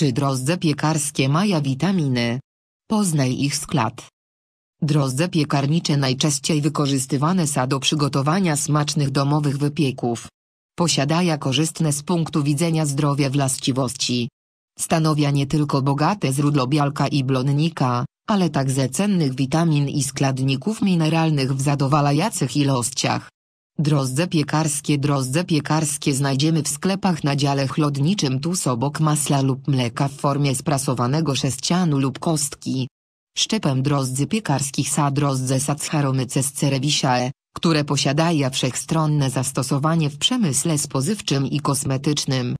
Czy drozdze piekarskie mają witaminy? Poznaj ich skład. Drozdze piekarnicze najczęściej wykorzystywane są do przygotowania smacznych domowych wypieków. Posiadają korzystne z punktu widzenia zdrowia właściwości. Stanowia nie tylko bogate źródło białka i blonnika, ale także cennych witamin i składników mineralnych w zadowalających ilościach. Drożdże piekarskie Drożdże piekarskie znajdziemy w sklepach na dziale chlodniczym tuż obok masla lub mleka w formie sprasowanego sześcianu lub kostki. Szczepem drożdży piekarskich sa drożdże sacharomyces cerevisiae, które posiadają wszechstronne zastosowanie w przemyśle spożywczym i kosmetycznym.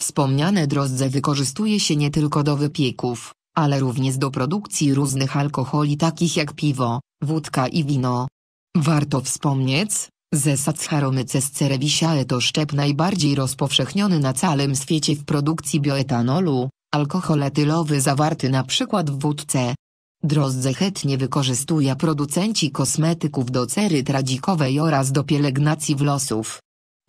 Wspomniane drożdże wykorzystuje się nie tylko do wypieków, ale również do produkcji różnych alkoholi takich jak piwo, wódka i wino. Warto wspomnieć, Zesad Saccharomyces cerevisiae to szczep najbardziej rozpowszechniony na całym świecie w produkcji bioetanolu, alkohol etylowy zawarty np. w wódce. Drozdze chętnie wykorzystuje producenci kosmetyków do cery tradzikowej oraz do pielęgnacji włosów.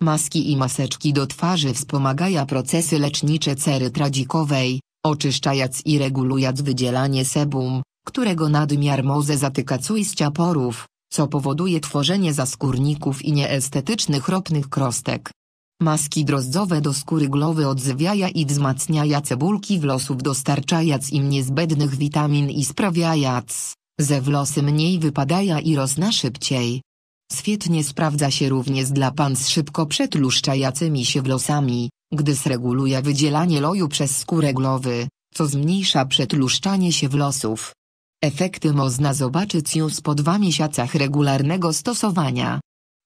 Maski i maseczki do twarzy wspomagają procesy lecznicze cery tradzikowej, oczyszczając i regulując wydzielanie sebum, którego nadmiar może zatykać ujścia porów co powoduje tworzenie zaskórników i nieestetycznych ropnych krostek. Maski drozdzowe do skóry głowy odzywiaja i wzmacniaja cebulki losów dostarczając im niezbędnych witamin i sprawiając, ze włosy mniej wypadaja i rosna szybciej. Świetnie sprawdza się również dla pan z szybko przetłuszczającymi się włosami, gdy zreguluje wydzielanie loju przez skórę głowy, co zmniejsza przetłuszczanie się włosów. Efekty można zobaczyć już po dwa miesiącach regularnego stosowania.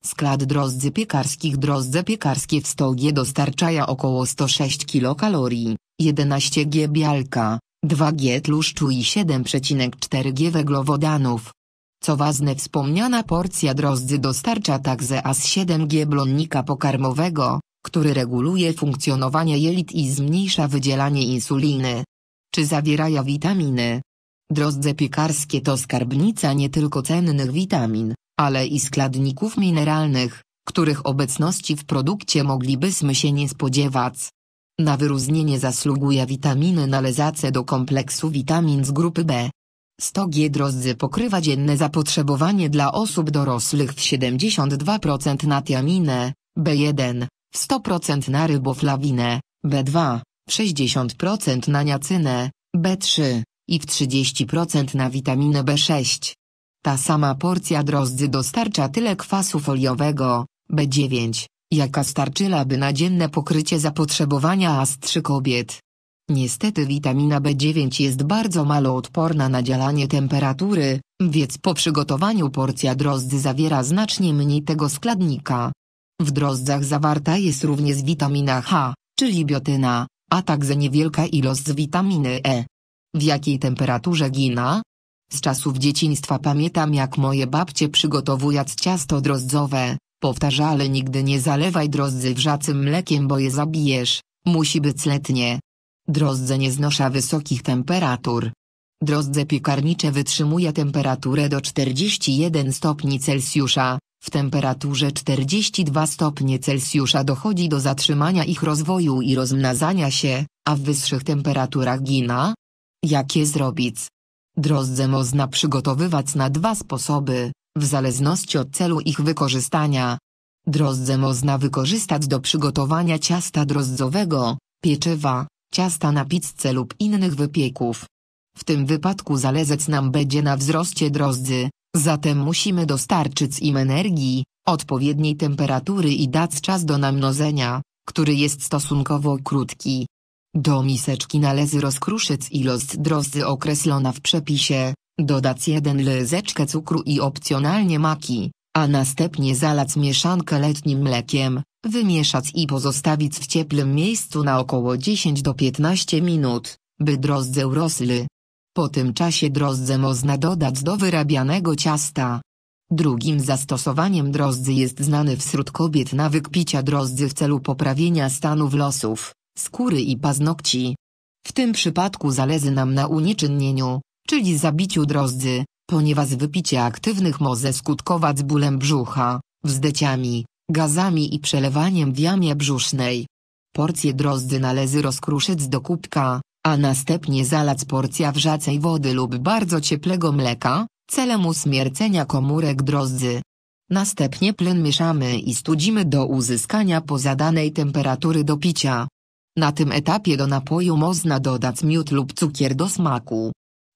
Skład drozdzy piekarskich Drozdze piekarskie w stogie dostarczają około 106 kilokalorii, 11 g białka, 2 g tłuszczu i 7,4 g węglowodanów. Co ważne wspomniana porcja drozdzy dostarcza także aż 7 g błonnika pokarmowego, który reguluje funkcjonowanie jelit i zmniejsza wydzielanie insuliny. Czy zawierają witaminy? Drozdze piekarskie to skarbnica nie tylko cennych witamin, ale i składników mineralnych, których obecności w produkcie moglibyśmy się nie spodziewać. Na wyróżnienie zasługuje witaminy należące do kompleksu witamin z grupy B. 100 G drożdży pokrywa dzienne zapotrzebowanie dla osób dorosłych w 72% na tiaminę, B1, w 100% na ryboflawinę, B2, w 60% na niacynę, B3, i w 30% na witaminę B6. Ta sama porcja drozdy dostarcza tyle kwasu foliowego, B9, jaka starczyłaby na dzienne pokrycie zapotrzebowania AS3 kobiet. Niestety witamina B9 jest bardzo mało odporna na działanie temperatury, więc po przygotowaniu porcja drozdy zawiera znacznie mniej tego składnika. W drozdzach zawarta jest również witamina H, czyli biotyna, a także niewielka ilość witaminy E. W jakiej temperaturze gina? Z czasów dzieciństwa pamiętam jak moje babcie przygotowując ciasto drozdzowe, ale nigdy nie zalewaj drozdzy wrzacym mlekiem bo je zabijesz, musi być letnie. Drozdze nie znosza wysokich temperatur. Drozdze piekarnicze wytrzymuje temperaturę do 41 stopni Celsjusza, w temperaturze 42 stopnie Celsjusza dochodzi do zatrzymania ich rozwoju i rozmnażania się, a w wyższych temperaturach gina, jak je zrobić? Drożdże można przygotowywać na dwa sposoby, w zależności od celu ich wykorzystania. Drożdże można wykorzystać do przygotowania ciasta drożdżowego, pieczywa, ciasta na pizzę lub innych wypieków. W tym wypadku zalezec nam będzie na wzroście drożdży, zatem musimy dostarczyć im energii, odpowiedniej temperatury i dać czas do namnożenia, który jest stosunkowo krótki. Do miseczki należy rozkruszyć ilość drożdży określona w przepisie, dodać 1 łyżeczkę cukru i opcjonalnie maki, a następnie zalać mieszankę letnim mlekiem, wymieszać i pozostawić w cieplym miejscu na około 10 do 15 minut, by drożdże urosły. Po tym czasie drożdże można dodać do wyrabianego ciasta. Drugim zastosowaniem drożdży jest znany wśród kobiet nawyk picia drożdży w celu poprawienia stanu losów skóry i paznokci. W tym przypadku zależy nam na unieczynnieniu, czyli zabiciu drozdzy, ponieważ wypicie aktywnych może skutkować bólem brzucha, wzdeciami, gazami i przelewaniem w jamie brzusznej. Porcję drozdzy należy rozkruszyć do kubka, a następnie zalać porcja wrzacej wody lub bardzo cieplego mleka, celem usmiercenia komórek drozdzy. Następnie plyn mieszamy i studzimy do uzyskania pozadanej temperatury do picia. Na tym etapie do napoju można dodać miód lub cukier do smaku.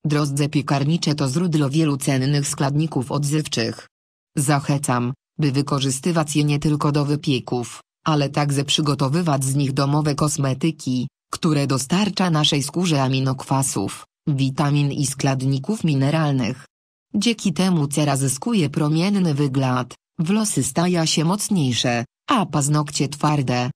Drozdze piekarnicze to źródło wielu cennych składników odzywczych. Zachęcam, by wykorzystywać je nie tylko do wypieków, ale także przygotowywać z nich domowe kosmetyki, które dostarcza naszej skórze aminokwasów, witamin i składników mineralnych. Dzięki temu cera zyskuje promienny wygląd, włosy stają się mocniejsze, a paznokcie twarde.